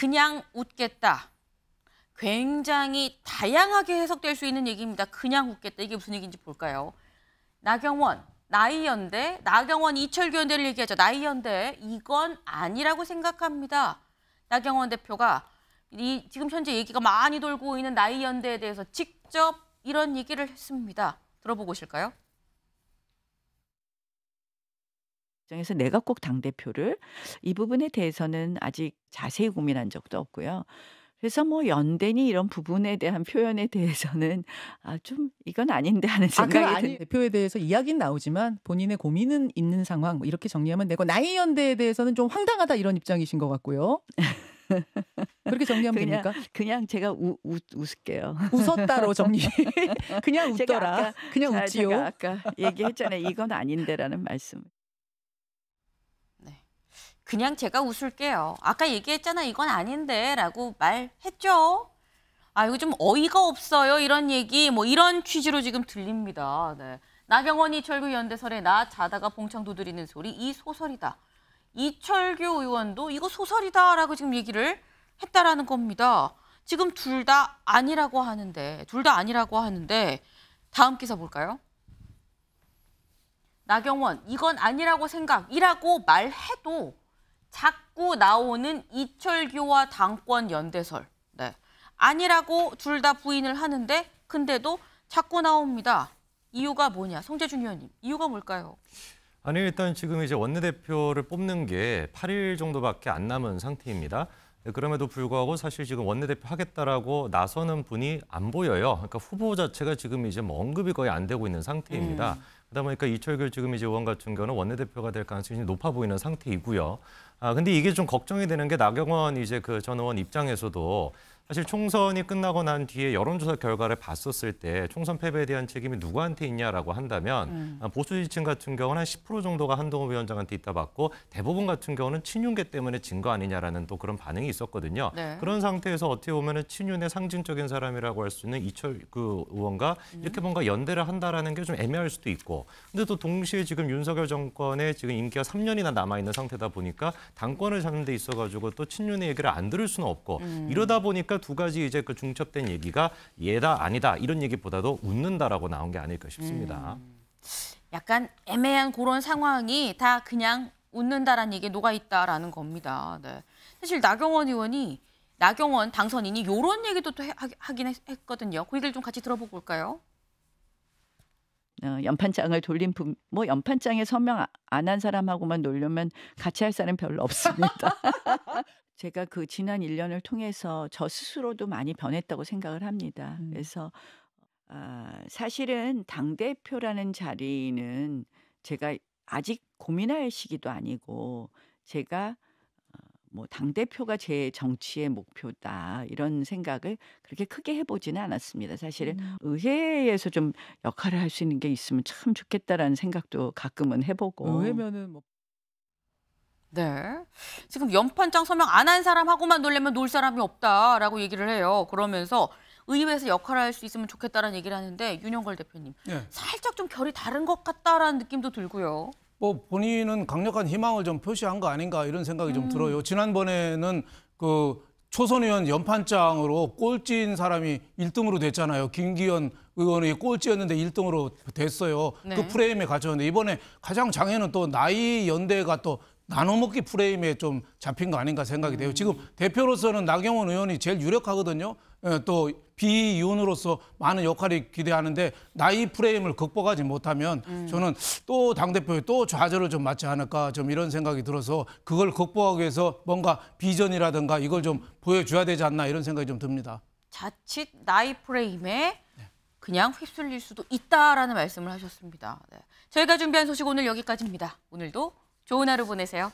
그냥 웃겠다. 굉장히 다양하게 해석될 수 있는 얘기입니다. 그냥 웃겠다. 이게 무슨 얘기인지 볼까요? 나경원, 나이연대, 나경원, 이철규 연대를 얘기하죠. 나이연대, 이건 아니라고 생각합니다. 나경원 대표가 이 지금 현재 얘기가 많이 돌고 있는 나이연대에 대해서 직접 이런 얘기를 했습니다. 들어보고 오실까요? 입장에서 내가 꼭 당 대표를 이 부분에 대해서는 아직 자세히 고민한 적도 없고요. 그래서 뭐 연대니 이런 부분에 대한 표현에 대해서는 아 좀 이건 아닌데 하는 아, 생각이 아, 아 대표에 대해서 이야기는 나오지만 본인의 고민은 있는 상황 뭐 이렇게 정리하면 되고 나이 연대에 대해서는 좀 황당하다 이런 입장이신 것 같고요. 그렇게 정리하면 그냥, 됩니까? 그냥 제가 우, 우, 웃을게요. 웃었다로 정리. 그냥 웃더라. 아까, 그냥 웃지요. 제가 아까 얘기했잖아요. 이건 아닌데라는 말씀. 그냥 제가 웃을게요. 아까 얘기했잖아. 이건 아닌데. 라고 말했죠. 아, 이거 좀 어이가 없어요. 이런 얘기. 뭐 이런 취지로 지금 들립니다. 네. 나경원 이철규 연대설에 나 자다가 봉창 두드리는 소리. 이 소설이다. 이철규 의원도 이거 소설이다라고 지금 얘기를 했다라는 겁니다. 지금 둘 다 아니라고 하는데, 둘 다 아니라고 하는데, 다음 기사 볼까요? 나경원, 이건 아니라고 생각이라고 말해도 자꾸 나오는 이철규와 당권 연대설. 네. 아니라고 둘 다 부인을 하는데 근데도 자꾸 나옵니다. 이유가 뭐냐? 성재준 의원님, 이유가 뭘까요? 아니 일단 지금 이제 원내대표를 뽑는 게 8일 정도밖에 안 남은 상태입니다. 예, 그럼에도 불구하고 사실 지금 원내대표 하겠다라고 나서는 분이 안 보여요. 그러니까 후보 자체가 지금 이제 뭐 언급이 거의 안 되고 있는 상태입니다. 음. 그러다 보니까 이철규 지금 이제 의원 같은 경우는 원내대표가 될 가능성이 높아 보이는 상태이고요. 아 근데 이게 좀 걱정이 되는 게 나경원 이제 그 전 의원 입장에서도 사실 총선이 끝나고 난 뒤에 여론조사 결과를 봤었을 때 총선 패배에 대한 책임이 누구한테 있냐라고 한다면 음. 아, 보수 지층 같은 경우는 한 10% 정도가 한동호 위원장한테 있다 봤고 대부분 같은 경우는 친윤계 때문에 진 거 아니냐라는 또 그런 반응이 있었거든요. 네. 그런 상태에서 어떻게 보면은 친윤의 상징적인 사람이라고 할 수 있는 이철 그 의원과 음. 이렇게 뭔가 연대를 한다라는 게 좀 애매할 수도 있고 근데 또 동시에 지금 윤석열 정권의 지금 임기가 3년이나 남아 있는 상태다 보니까 당권을 잡는 데 있어 가지고 또 친윤의 얘기를 안 들을 수는 없고 음. 이러다 보니까 두 가지 이제 그 중첩된 얘기가 예다 아니다 이런 얘기보다도 웃는다라고 나온 게 아닐까 싶습니다. 음, 약간 애매한 그런 상황이 다 그냥 웃는다라는 얘기에 녹아 있다라는 겁니다. 네. 사실 나경원 의원이 나경원 당선인이 이런 얘기도 또 해, 하긴 했, 했거든요. 그 얘기를 좀 같이 들어보고 올까요? 어, 연판장을 돌린 분, 뭐 연판장에 서명 아, 안한 사람하고만 놀려면 같이 할 사람 별로 없습니다. 제가 그 지난 1년을 통해서 저 스스로도 많이 변했다고 생각을 합니다. 음. 그래서 아, 사실은 당 대표라는 자리는 제가 아직 고민할 시기도 아니고 제가 뭐당 대표가 제 정치의 목표다 이런 생각을 그렇게 크게 해보지는 않았습니다. 사실은 음. 의회에서 좀 역할을 할 수 있는 게 있으면 참 좋겠다라는 생각도 가끔은 해보고. 의회면은 뭐. 네. 지금 연판장 서명 안 한 사람하고만 놀려면 놀 사람이 없다라고 얘기를 해요. 그러면서 의회에서 역할을 할 수 있으면 좋겠다라는 얘기를 하는데 윤영걸 대표님 네. 살짝 좀 결이 다른 것 같다라는 느낌도 들고요. 뭐 본인은 강력한 희망을 좀 표시한 거 아닌가 이런 생각이 음. 좀 들어요. 지난번에는 그 초선 의원 연판장으로 꼴찌인 사람이 1등으로 됐잖아요. 김기현 의원이 꼴찌였는데 1등으로 됐어요. 그 네. 그 프레임에 갇혔는데 이번에 가장 장애는 또 나이 연대가 또 나눠먹기 프레임에 좀 잡힌 거 아닌가 생각이 돼요. 음. 지금 대표로서는 나경원 의원이 제일 유력하거든요. 예, 또 비윤으로서 많은 역할이 기대하는데 나이 프레임을 극복하지 못하면 음. 저는 또 당대표에 또 좌절을 좀 맞지 않을까 좀 이런 생각이 들어서 그걸 극복하기 위해서 뭔가 비전이라든가 이걸 좀 보여줘야 되지 않나 이런 생각이 좀 듭니다. 자칫 나이 프레임에 그냥 휩쓸릴 수도 있다라는 말씀을 하셨습니다. 네. 저희가 준비한 소식 오늘 여기까지입니다. 오늘도 좋은 하루 보내세요.